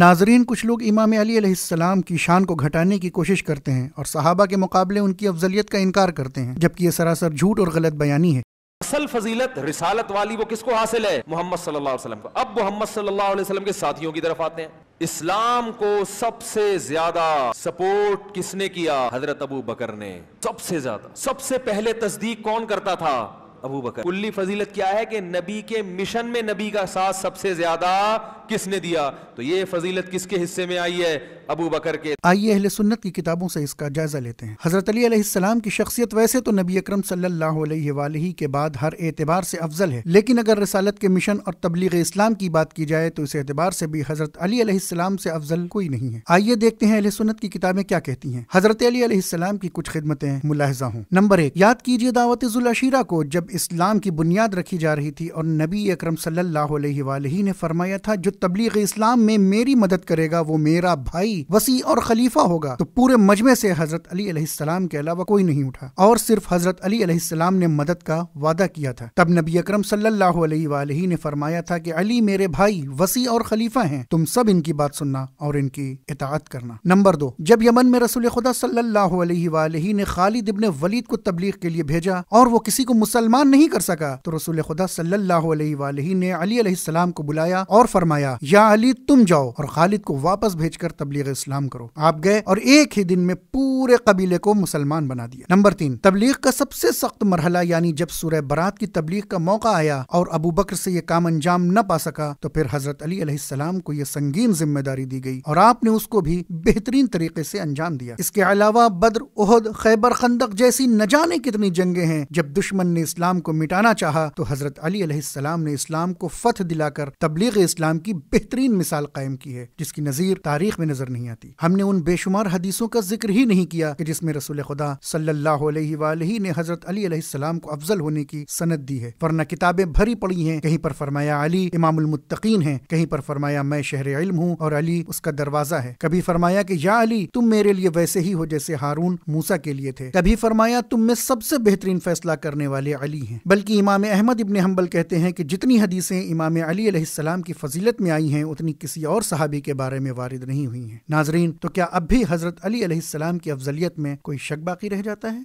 नाजरीन कुछ लोग इमाम अली सलाम की शान को घटाने की कोशिश करते हैं और सहाबा के मुकाबले उनकी अफजलियत का इनकार करते हैं जबकि ये सरासर झूठ और गलत बयानी है असल फजीलत रिसालत वाली वो किसको हासिल है मोहम्मद सल्लाम को अब मोहम्मद सल्लाम के साथियों की तरफ आते हैं इस्लाम को सबसे ज्यादा सपोर्ट किसने किया हजरत अबू बकर ने सबसे ज्यादा सबसे पहले तस्दीक कौन करता था अबू बकर कुल्ली फजीलत क्या है कि नबी के मिशन में नबी का साथ सबसे ज्यादा किसने दिया तो ये फजीलत किसके हिस्से में आई है अबू बकर के आइए अहल सुन्नत की किताबों से इसका जायजा लेते हैं हजरत अलीसम की शख्सियत वैसे तो नबी अक्रम सल्लल्लाहु के बाद हर एतबार से अफजल है लेकिन अगर रसालत के मिशन और तबलीग इस्लाम की बात की जाए तो इस एतबार से भी हजरत अलीसम से अफजल कोई नहीं है आइए देखते हैं अहल सुन्नत की किताबें क्या कहती हैं हजरत अलीसम की कुछ खिदमतें मुलाहजा हूँ नंबर एक याद कीजिए दावत जुलाशीरा को जब इस्लाम की बुनियाद रखी जा रही थी और नबी अक्रम सल्लल्लाहु अलैहि ने फरमाया था जो तबलीग इस्लाम में मेरी मदद करेगा वो मेरा भाई वसी और खलीफा होगा तो पूरे मजमे से हजरत अली सलाम के अलावा कोई नहीं उठा और सिर्फ हजरत अली सलाम ने मदद का वादा किया था तब नबी अक्रम सल्लल्लाहु अलैहि ने फरमाया था कि अली मेरे भाई वसी और खलीफा हैं तुम सब इनकी बात सुनना और इनकी इतात करना नंबर दो जब यमन में रसुल खुदा सल्लाह ने खालिद इबन वलीद को तबलीग के लिए भेजा और वो किसी को मुसलमान इम्तहान नहीं कर सका तो रसूल खुदा सल्लल्लाहु अलैहि वालेहि ने अली अलैहि सलाम को बुलाया और फरमाया या अली तुम जाओ और खालिद को वापस भेजकर तबलीग इस्लाम करो आप गए और एक ही दिन में पूरे कबीले को मुसलमान बना दिया नंबर तीन तबलीग का सबसे सख्त मरहला यानी जब सूर्य बरात की तबलीग का मौका आया और अबू बकर से यह काम अंजाम न पा सका तो फिर हजरत अली सलाम को यह संगीन जिम्मेदारी दी गई और आपने उसको भी बेहतरीन तरीके से अंजाम दिया इसके अलावा बद्र उहद खैबर खंदक जैसी न जाने कितनी जंगे हैं जब दुश्मन ने इस्लाम इस्लाम को मिटाना चाहा तो हजरत अली सलाम ने इस्लाम को फतह दिलाकर तबलीग इस्लाम की बेहतरीन मिसाल कायम की है जिसकी नजीर तारीख में नजर नहीं आती हमने उन बेशुमार हदीसों का जिक्र ही नहीं किया कि जिसमें रसूल खुदा सल्लल्लाहु अलैहि ने हजरत अली सलाम को अफजल होने की सनत दी है वरना किताबें भरी पड़ी हैं कहीं पर फरमाया अली इमामुलमुतकीन है कहीं पर फरमाया मैं शहर इल्म हूँ और अली उसका दरवाजा है कभी फरमाया कि या अली तुम मेरे लिए वैसे ही हो जैसे हारून मूसा के लिए थे कभी फरमाया तुम में सबसे बेहतरीन फैसला करने वाले अली अली हैं बल्कि इमाम अहमद इबन हम्बल कहते हैं कि जितनी हदीसें इमाम अली की फजीलत में आई हैं उतनी किसी और सहाबी के बारे में वारद नहीं हुई हैं नाजरीन तो क्या अब भी हज़रत अली की अफजलियत में कोई शक बाकी रह जाता है